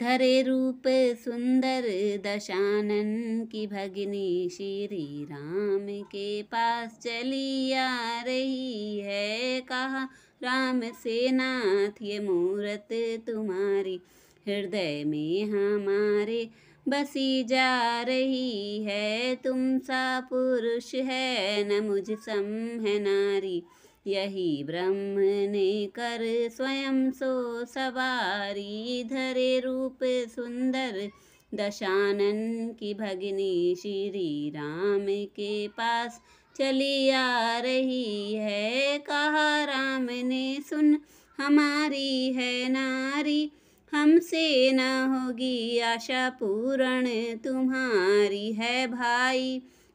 धरे रूप सुंदर दशानन की भगनी श्री राम के पास चली आ रही है कहा राम से नाथ ये मूरत तुम्हारी हृदय में हमारे बसी जा रही है तुम सा पुरुष है न मुझ सम है नारी यही ब्रह्म ने कर स्वयं सो सवारी करे रूप सुंदर दशानन की भगनी श्री राम के पास चली आ रही है कहा राम ने सुन हमारी है नारी हमसे न होगी आशा पूर्ण तुम्हारी है भाई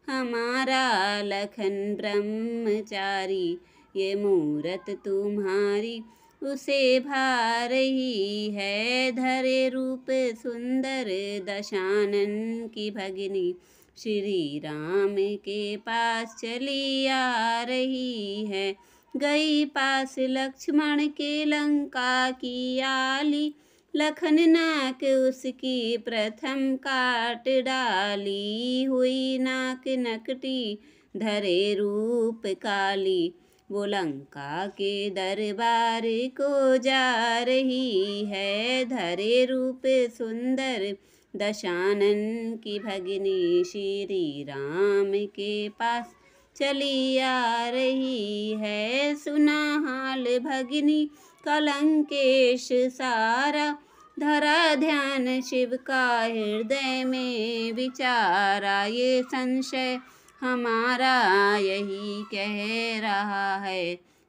हमारा लखन ब्रह्मचारी ये मूरत तुम्हारी उसे भा रही है धरे रूप सुंदर दशानन की भगिनी श्री राम के पास चली आ रही है गई पास लक्ष्मण के लंका की आली लखन नाक उसकी प्रथम काट डाली हुई नाक नकटी धरे रूप काली वो लंका के दरबार को जा रही है धरे रूप सुंदर दशानन की भगिनी श्री राम के पास चली आ रही है सुना हाल भगिनी कलंकेश सारा धरा ध्यान शिव का हृदय में विचारा ये संशय हमारा यही कह रहा है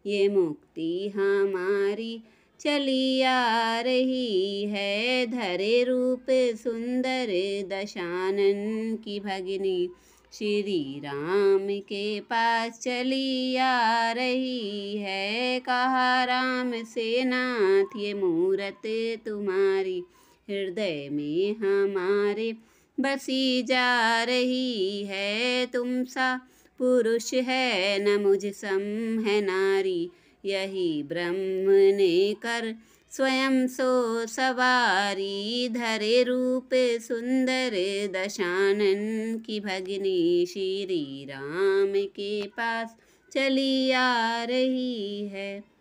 ये मुक्ति हमारी चली आ रही है धरे रूप सुंदर दशानन की भगिनी श्री राम के पास चली आ रही है कहा राम से नाथ ये मूरत तुम्हारी हृदय में हमारे बसी जा रही है तुम सा पुरुष है न मुझ सम है नारी यही ब्रह्म ने कर स्वयं सो सवारी धरे रूप सुंदर दशानन की भगिनी श्री राम के पास चली आ रही है